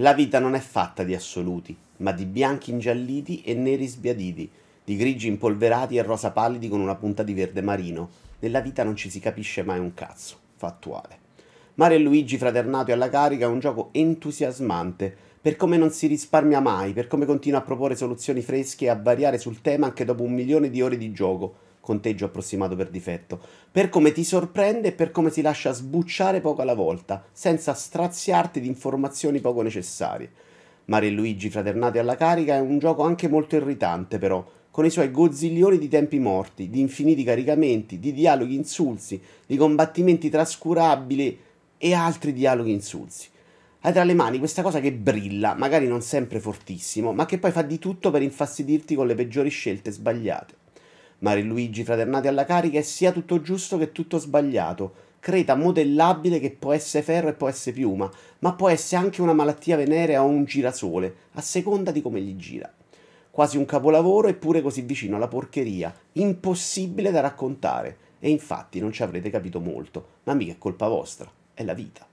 La vita non è fatta di assoluti, ma di bianchi ingialliti e neri sbiaditi, di grigi impolverati e rosa pallidi con una punta di verde marino. Nella vita non ci si capisce mai un cazzo, fattuale. Mario e Luigi Fraternato e alla carica è un gioco entusiasmante, per come non si risparmia mai, per come continua a proporre soluzioni fresche e a variare sul tema anche dopo un milione di ore di gioco conteggio approssimato per difetto, per come ti sorprende e per come si lascia sbucciare poco alla volta, senza straziarti di informazioni poco necessarie. Mario e Luigi fraternati alla carica è un gioco anche molto irritante però, con i suoi gozziglioni di tempi morti, di infiniti caricamenti, di dialoghi insulsi, di combattimenti trascurabili e altri dialoghi insulsi. Hai tra le mani questa cosa che brilla, magari non sempre fortissimo, ma che poi fa di tutto per infastidirti con le peggiori scelte sbagliate. Mariluigi Fraternati alla carica è sia tutto giusto che tutto sbagliato. Creta modellabile che può essere ferro e può essere piuma, ma può essere anche una malattia venerea o un girasole, a seconda di come gli gira. Quasi un capolavoro eppure così vicino alla porcheria, impossibile da raccontare. E infatti non ci avrete capito molto, ma mica è colpa vostra, è la vita.